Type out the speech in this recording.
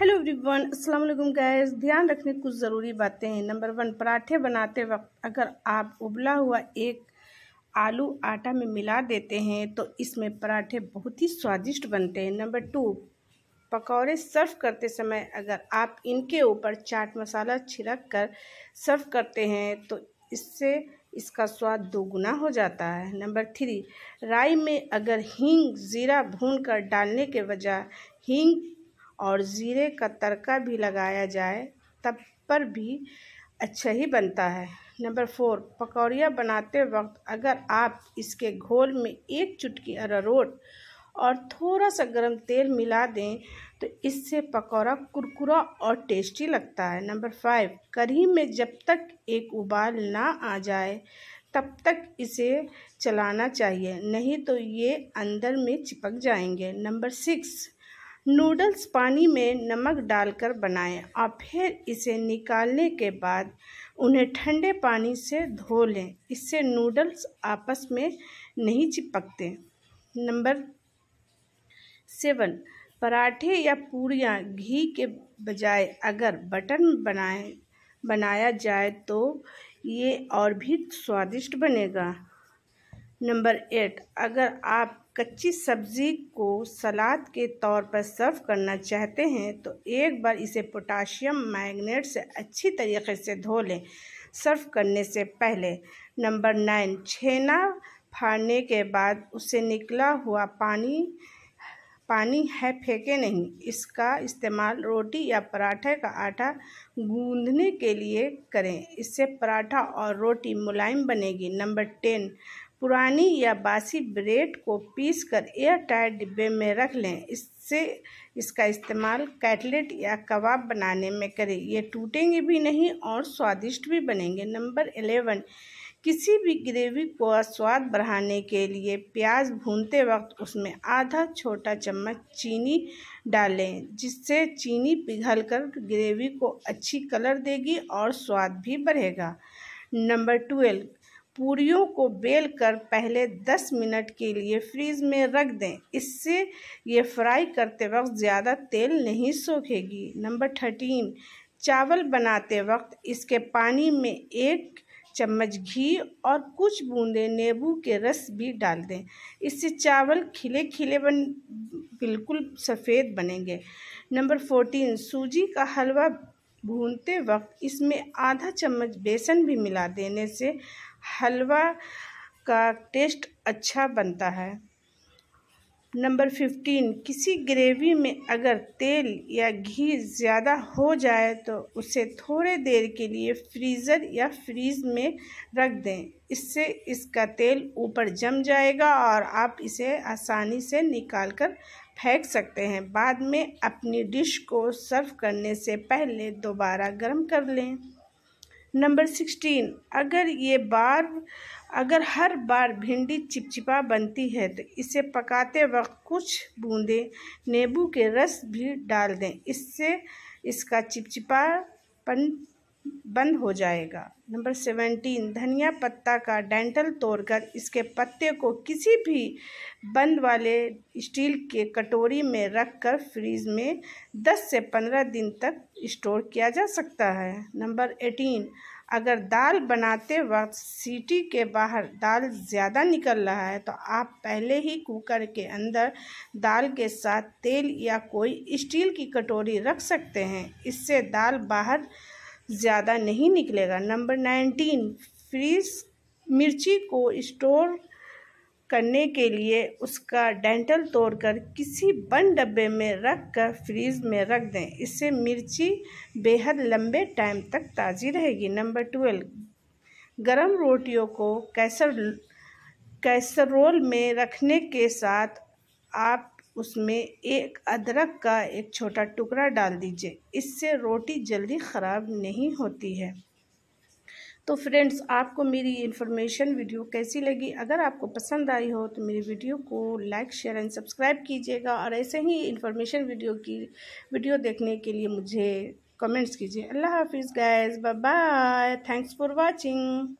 hello everyone अस्सलाम वालेकुम gas ध्यान रखने कुछ ज़रूरी बातें हैं नंबर वन पराठे बनाते वक्त अगर आप उबला हुआ एक आलू आटा में मिला देते हैं तो इसमें पराठे बहुत ही स्वादिष्ट बनते हैं नंबर टू पकौड़े सर्व करते समय अगर आप इनके ऊपर चाट मसाला छिड़क कर सर्व करते हैं तो इससे इसका स्वाद दोगुना हो जाता है नंबर थ्री राई में अगर हींग ज़ीरा भून कर डालने के बजाय हींग और ज़ीरे का तड़का भी लगाया जाए तब पर भी अच्छा ही बनता है नंबर फोर पकौड़िया बनाते वक्त अगर आप इसके घोल में एक चुटकी अरारोट और थोड़ा सा गरम तेल मिला दें तो इससे पकौड़ा कुरकुरा और टेस्टी लगता है नंबर फाइव कढ़ी में जब तक एक उबाल ना आ जाए तब तक इसे चलाना चाहिए नहीं तो ये अंदर में चिपक जाएंगे नंबर सिक्स नूडल्स पानी में नमक डालकर बनाएं और फिर इसे निकालने के बाद उन्हें ठंडे पानी से धो लें इससे नूडल्स आपस में नहीं चिपकते नंबर सेवन पराठे या पूड़ियाँ घी के बजाय अगर बटन बनाए बनाया जाए तो ये और भी स्वादिष्ट बनेगा नंबर एट अगर आप कच्ची सब्जी को सलाद के तौर पर सर्व करना चाहते हैं तो एक बार इसे पोटाशियम मैग्नेट से अच्छी तरीके से धो लें सर्व करने से पहले नंबर नाइन छेना फाड़ने के बाद उसे निकला हुआ पानी पानी है फेंके नहीं इसका इस्तेमाल रोटी या पराठे का आटा गूंदने के लिए करें इससे पराठा और रोटी मुलायम बनेगी नंबर टेन पुरानी या बासी ब्रेड को पीस कर एयर टाइट डिब्बे में रख लें इससे इसका इस्तेमाल कैटलेट या कबाब बनाने में करें ये टूटेंगे भी नहीं और स्वादिष्ट भी बनेंगे नंबर एलेवन किसी भी ग्रेवी को स्वाद बढ़ाने के लिए प्याज भूनते वक्त उसमें आधा छोटा चम्मच चीनी डालें जिससे चीनी पिघलकर ग्रेवी को अच्छी कलर देगी और स्वाद भी बढ़ेगा नंबर ट्वेल्व पूरियों को बेल कर पहले 10 मिनट के लिए फ्रीज में रख दें इससे ये फ्राई करते वक्त ज़्यादा तेल नहीं सोखेगी नंबर थर्टीन चावल बनाते वक्त इसके पानी में एक चम्मच घी और कुछ बूंदे नींबू के रस भी डाल दें इससे चावल खिले खिले बन बिल्कुल सफ़ेद बनेंगे नंबर फोर्टीन सूजी का हलवा भूनते वक्त इसमें आधा चम्मच बेसन भी मिला देने से हलवा का टेस्ट अच्छा बनता है नंबर फिफ्टीन किसी ग्रेवी में अगर तेल या घी ज़्यादा हो जाए तो उसे थोड़े देर के लिए फ्रीज़र या फ्रीज में रख दें इससे इसका तेल ऊपर जम जाएगा और आप इसे आसानी से निकाल कर फेंक सकते हैं बाद में अपनी डिश को सर्व करने से पहले दोबारा गर्म कर लें नंबर सिक्सटीन अगर ये बार अगर हर बार भिंडी चिपचिपा बनती है तो इसे पकाते वक्त कुछ बूंदे नींबू के रस भी डाल दें इससे इसका चिपचिपापन बंद हो जाएगा नंबर सेवेंटीन धनिया पत्ता का डेंटल तोड़कर इसके पत्ते को किसी भी बंद वाले स्टील के कटोरी में रखकर फ्रीज में 10 से 15 दिन तक स्टोर किया जा सकता है नंबर एटीन अगर दाल बनाते वक्त सीटी के बाहर दाल ज़्यादा निकल रहा है तो आप पहले ही कुकर के अंदर दाल के साथ तेल या कोई स्टील की कटोरी रख सकते हैं इससे दाल बाहर ज़्यादा नहीं निकलेगा नंबर नाइनटीन फ्रीज मिर्ची को स्टोर करने के लिए उसका डेंटल तोड़कर किसी बंद डब्बे में रख कर फ्रीज में रख दें इससे मिर्ची बेहद लंबे टाइम तक ताज़ी रहेगी नंबर ट्वेल्व गरम रोटियों को कैसर कैसरोल में रखने के साथ आप उसमें एक अदरक का एक छोटा टुकड़ा डाल दीजिए इससे रोटी जल्दी ख़राब नहीं होती है तो फ्रेंड्स आपको मेरी इन्फॉर्मेशन वीडियो कैसी लगी अगर आपको पसंद आई हो तो मेरी वीडियो को लाइक शेयर एंड सब्सक्राइब कीजिएगा और ऐसे ही इन्फॉर्मेशन वीडियो की वीडियो देखने के लिए मुझे कमेंट्स कीजिए अल्लाह हाफिज़ guys bye bye thanks for watching